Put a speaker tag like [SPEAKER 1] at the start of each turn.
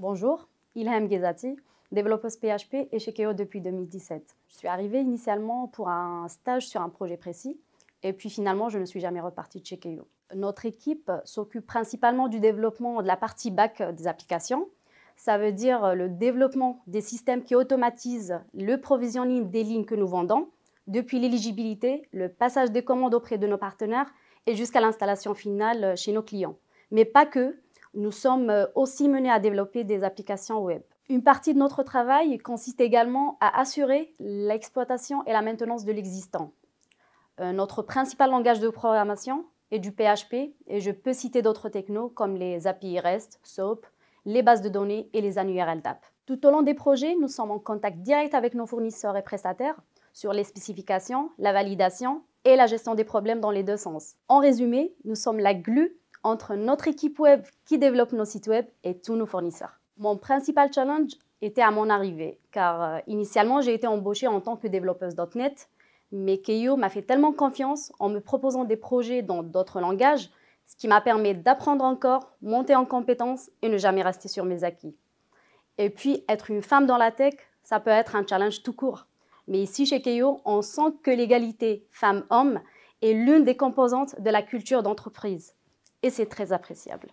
[SPEAKER 1] Bonjour, Ilham Ghezati, développeuse PHP et chez Keio depuis 2017. Je suis arrivée initialement pour un stage sur un projet précis et puis finalement je ne suis jamais repartie de chez Keio. Notre équipe s'occupe principalement du développement de la partie back des applications. Ça veut dire le développement des systèmes qui automatisent le provisionning des lignes que nous vendons, depuis l'éligibilité, le passage des commandes auprès de nos partenaires et jusqu'à l'installation finale chez nos clients. Mais pas que, nous sommes euh, aussi menés à développer des applications web. Une partie de notre travail consiste également à assurer l'exploitation et la maintenance de l'existant. Euh, notre principal langage de programmation est du PHP et je peux citer d'autres technos comme les API REST, SOAP, les bases de données et les annuaires LDAP. Tout au long des projets, nous sommes en contact direct avec nos fournisseurs et prestataires sur les spécifications, la validation et la gestion des problèmes dans les deux sens. En résumé, nous sommes la glue entre notre équipe web qui développe nos sites web et tous nos fournisseurs. Mon principal challenge était à mon arrivée, car euh, initialement j'ai été embauchée en tant que développeuse .NET, mais Keio m'a fait tellement confiance en me proposant des projets dans d'autres langages, ce qui m'a permis d'apprendre encore, monter en compétences et ne jamais rester sur mes acquis. Et puis, être une femme dans la tech, ça peut être un challenge tout court. Mais ici, chez Keio, on sent que l'égalité femme-homme est l'une des composantes de la culture d'entreprise et c'est très appréciable.